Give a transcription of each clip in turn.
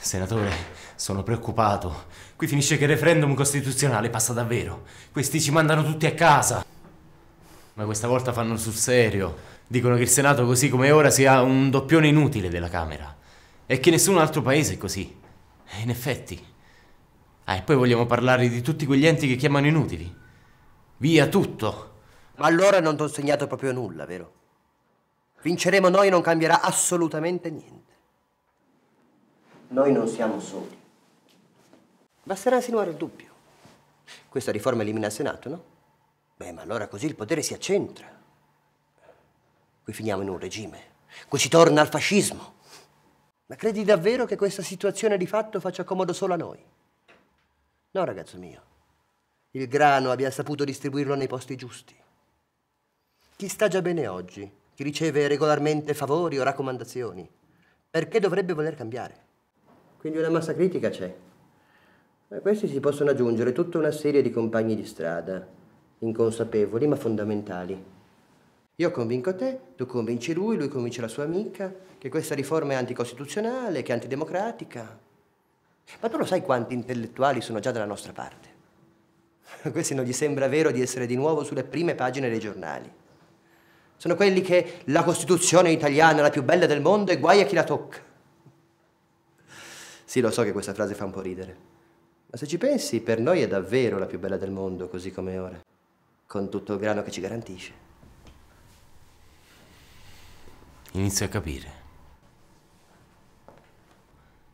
Senatore, sono preoccupato. Qui finisce che il referendum costituzionale passa davvero. Questi ci mandano tutti a casa. Ma questa volta fanno sul serio. Dicono che il Senato così come ora sia un doppione inutile della Camera. E che nessun altro paese è così. Eh, in effetti. Ah, e poi vogliamo parlare di tutti quegli enti che chiamano inutili. Via tutto. Ma allora non ti ho segnato proprio nulla, vero? Vinceremo noi e non cambierà assolutamente niente noi non siamo soli. Basterà insinuare il dubbio. Questa riforma elimina il Senato, no? Beh, ma allora così il potere si accentra. Qui finiamo in un regime. Qui si torna al fascismo. Ma credi davvero che questa situazione di fatto faccia comodo solo a noi? No, ragazzo mio. Il grano abbia saputo distribuirlo nei posti giusti. Chi sta già bene oggi, chi riceve regolarmente favori o raccomandazioni, perché dovrebbe voler cambiare? quindi una massa critica c'è. A questi si possono aggiungere tutta una serie di compagni di strada, inconsapevoli ma fondamentali. Io convinco te, tu convinci lui, lui convince la sua amica, che questa riforma è anticostituzionale, che è antidemocratica. Ma tu lo sai quanti intellettuali sono già dalla nostra parte? A questi non gli sembra vero di essere di nuovo sulle prime pagine dei giornali. Sono quelli che la Costituzione italiana è la più bella del mondo e guai a chi la tocca. Sì, lo so che questa frase fa un po' ridere, ma se ci pensi, per noi è davvero la più bella del mondo, così come ora, con tutto il grano che ci garantisce. Inizio a capire.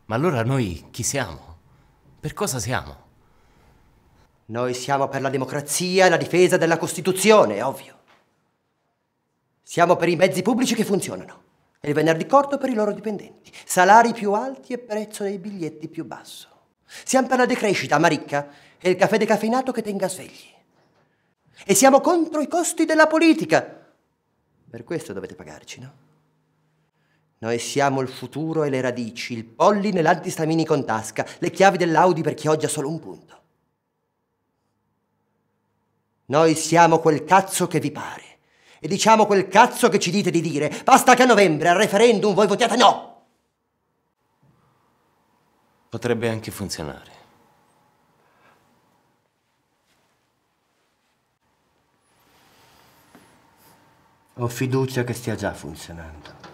Ma allora noi chi siamo? Per cosa siamo? Noi siamo per la democrazia e la difesa della Costituzione, ovvio. Siamo per i mezzi pubblici che funzionano e il venerdì corto per i loro dipendenti, salari più alti e prezzo dei biglietti più basso. Siamo per la decrescita, Maricca, e il caffè decaffeinato che tenga svegli. E siamo contro i costi della politica. Per questo dovete pagarci, no? Noi siamo il futuro e le radici, il polli nell'antistamini l'antistamini con tasca, le chiavi dell'Audi per chi oggi ha solo un punto. Noi siamo quel cazzo che vi pare e diciamo quel cazzo che ci dite di dire. Basta che a novembre al referendum voi votiate no! Potrebbe anche funzionare. Ho fiducia che stia già funzionando.